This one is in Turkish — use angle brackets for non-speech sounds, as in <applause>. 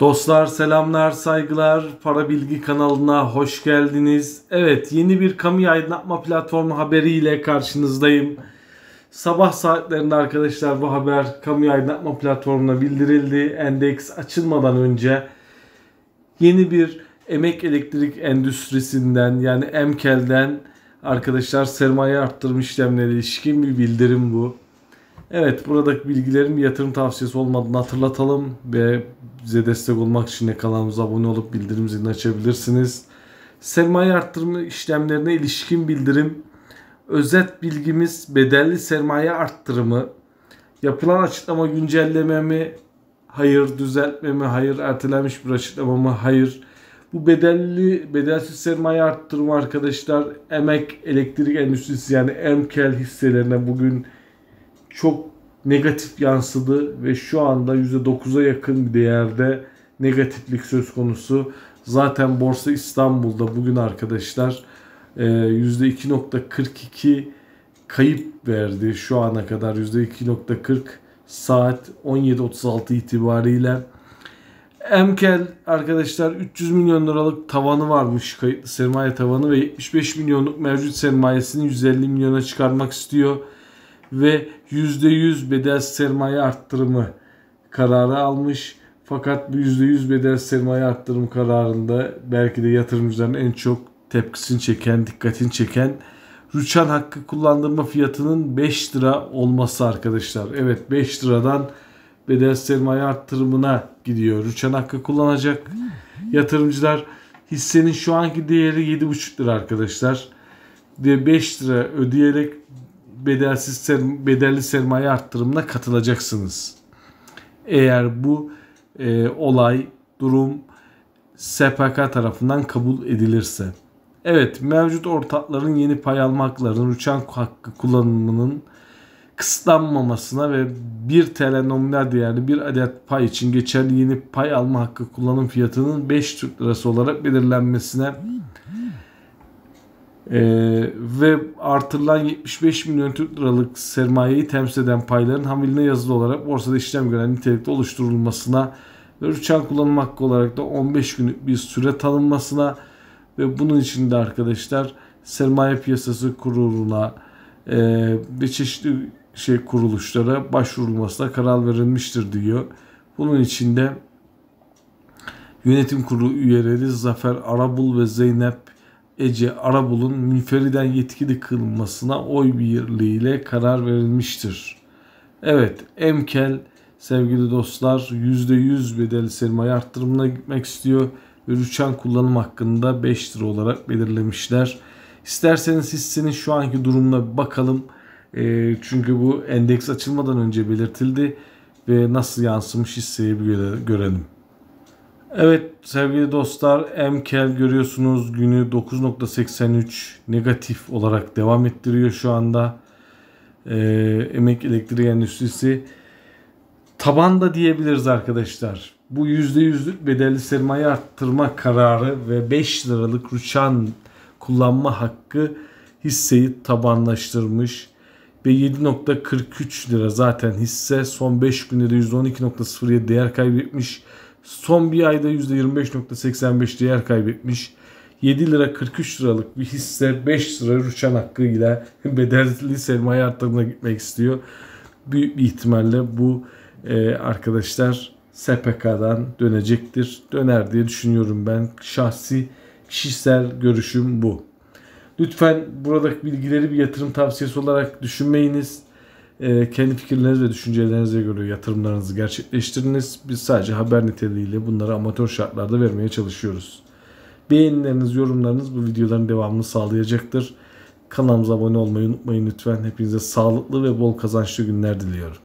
Dostlar selamlar saygılar para bilgi kanalına hoş geldiniz. Evet yeni bir kamu aydınlatma platformu haberiyle karşınızdayım. Sabah saatlerinde arkadaşlar bu haber kamu aydınlatma platformuna bildirildi. Endeks açılmadan önce yeni bir emek elektrik endüstrisinden yani Emkel'den arkadaşlar sermaye arttırma işlemleri ilişkin bir bildirim bu. Evet buradaki bilgilerin bir yatırım tavsiyesi olmadığını hatırlatalım ve bize destek olmak için kanalımıza abone olup bildirim zilini açabilirsiniz. Sermaye arttırma işlemlerine ilişkin bildirim, özet bilgimiz bedelli sermaye arttırımı, yapılan açıklama güncelleme mi, hayır düzeltme mi, hayır ertelenmiş bir açıklama mı, hayır. Bu bedelli, bedelsiz sermaye arttırma arkadaşlar emek, elektrik endüstrisi yani emkel hisselerine bugün çok negatif yansıdı ve şu anda %9'a yakın bir değerde negatiflik söz konusu. Zaten Borsa İstanbul'da bugün arkadaşlar %2.42 e, kayıp verdi şu ana kadar %2.40 saat 17.36 itibariyle. Emkel arkadaşlar 300 milyon liralık tavanı varmış kayıtlı sermaye tavanı ve 75 milyonluk mevcut sermayesini 150 milyona çıkarmak istiyor ve %100 bedel sermaye arttırımı kararı almış. Fakat bu %100 bedel sermaye arttırım kararında belki de yatırımcıların en çok tepkisini çeken, dikkatini çeken rüçhan hakkı kullandırma fiyatının 5 lira olması arkadaşlar. Evet 5 liradan bedel sermaye arttırımına gidiyor. Rüçhan hakkı kullanacak yatırımcılar hissenin şu anki değeri 7,5 lira arkadaşlar. Ve 5 lira ödeyerek bedelsiz ser, bedelli sermaye arttırımına katılacaksınız. Eğer bu e, olay, durum SPK tarafından kabul edilirse. Evet, mevcut ortakların yeni pay almaklarının uçan hakkı kullanımının kısıtlanmamasına ve 1 TL nominal değerli bir adet pay için geçerli yeni pay alma hakkı kullanım fiyatının 5 Türk lirası olarak belirlenmesine ee, ve artırılan 75 milyon Türk liralık sermayeyi temsil eden payların hamiline yazılı olarak borsada işlem gören nitelikte oluşturulmasına ve uçan kullanım hakkı olarak da 15 günlük bir süre tanınmasına ve bunun içinde arkadaşlar sermaye piyasası kuruluna e, ve çeşitli şey kuruluşlara başvurulmasına karar verilmiştir diyor. Bunun içinde yönetim kurulu üyeleri Zafer Arabul ve Zeynep Ece Arabul'un münferiden yetkili kılınmasına oy birliğiyle karar verilmiştir. Evet, Emkel sevgili dostlar %100 bedeli sermaye arttırımına gitmek istiyor ve rüçhan kullanım hakkında 5 lira olarak belirlemişler. İsterseniz hissenin şu anki durumuna bakalım. E, çünkü bu endeks açılmadan önce belirtildi ve nasıl yansımış hisseye bir görelim. Evet sevgili dostlar MKL görüyorsunuz günü 9.83 negatif olarak devam ettiriyor şu anda. Ee, emek elektriği endüstrisi tabanda diyebiliriz arkadaşlar. Bu %100'lük bedelli sermaye arttırma kararı ve 5 liralık rüçhan kullanma hakkı hisseyi tabanlaştırmış ve 7.43 lira zaten hisse son 5 günde de %12.07 değer kaybetmiş. Son bir ayda %25.85 değer kaybetmiş. 7 lira 43 liralık bir hisse 5 lira rüçhan ile <laughs> bedelli sermaye arttırımına gitmek istiyor. Büyük bir ihtimalle bu e, arkadaşlar SPK'dan dönecektir. Döner diye düşünüyorum ben. Şahsi kişisel görüşüm bu. Lütfen buradaki bilgileri bir yatırım tavsiyesi olarak düşünmeyiniz. Ee, kendi fikirleriniz ve düşüncelerinize göre yatırımlarınızı gerçekleştiriniz. Biz sadece haber niteliğiyle bunları amatör şartlarda vermeye çalışıyoruz. Beğenileriniz, yorumlarınız bu videoların devamını sağlayacaktır. Kanalımıza abone olmayı unutmayın lütfen. Hepinize sağlıklı ve bol kazançlı günler diliyorum.